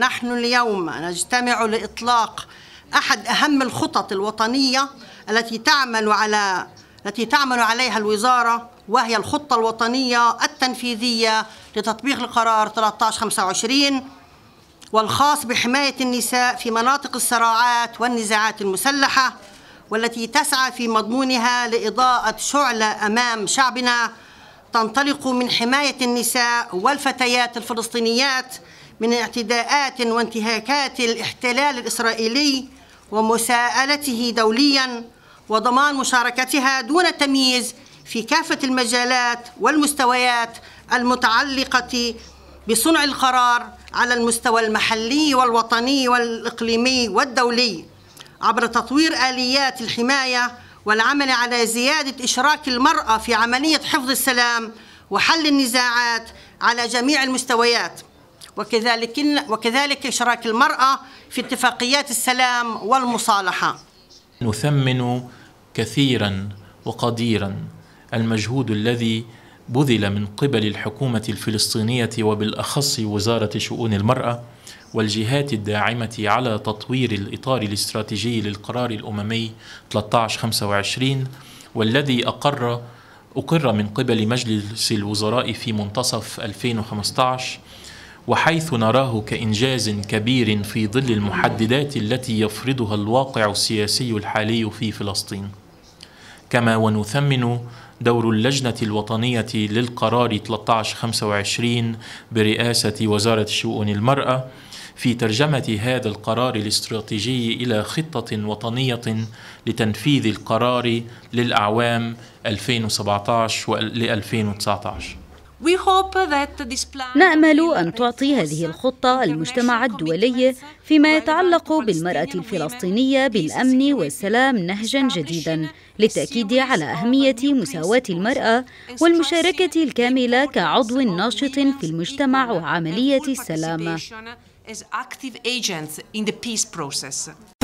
نحن اليوم نجتمع لإطلاق أحد أهم الخطط الوطنية التي تعمل على التي تعمل عليها الوزارة وهي الخطة الوطنية التنفيذية لتطبيق القرار 1325 والخاص بحماية النساء في مناطق الصراعات والنزاعات المسلحة والتي تسعى في مضمونها لإضاءة شعلة أمام شعبنا تنطلق من حماية النساء والفتيات الفلسطينيات من اعتداءات وانتهاكات الاحتلال الإسرائيلي ومساءلته دوليا وضمان مشاركتها دون تمييز في كافة المجالات والمستويات المتعلقة بصنع القرار على المستوى المحلي والوطني والإقليمي والدولي عبر تطوير آليات الحماية والعمل على زيادة إشراك المرأة في عملية حفظ السلام وحل النزاعات على جميع المستويات وكذلك وكذلك إشراك المرأة في اتفاقيات السلام والمصالحة نثمن كثيرا وقديرا المجهود الذي بذل من قبل الحكومة الفلسطينية وبالأخص وزارة شؤون المرأة والجهات الداعمة على تطوير الإطار الاستراتيجي للقرار الأممي 1325 والذي أقر أقر من قبل مجلس الوزراء في منتصف 2015 وحيث نراه كإنجاز كبير في ظل المحددات التي يفرضها الواقع السياسي الحالي في فلسطين كما ونثمن دور اللجنة الوطنية للقرار 1325 برئاسة وزارة شؤون المرأة في ترجمة هذا القرار الاستراتيجي إلى خطة وطنية لتنفيذ القرار للأعوام 2017 ل 2019 نامل ان تعطي هذه الخطه المجتمع الدولي فيما يتعلق بالمراه الفلسطينيه بالامن والسلام نهجا جديدا للتاكيد على اهميه مساواه المراه والمشاركه الكامله كعضو ناشط في المجتمع وعمليه السلام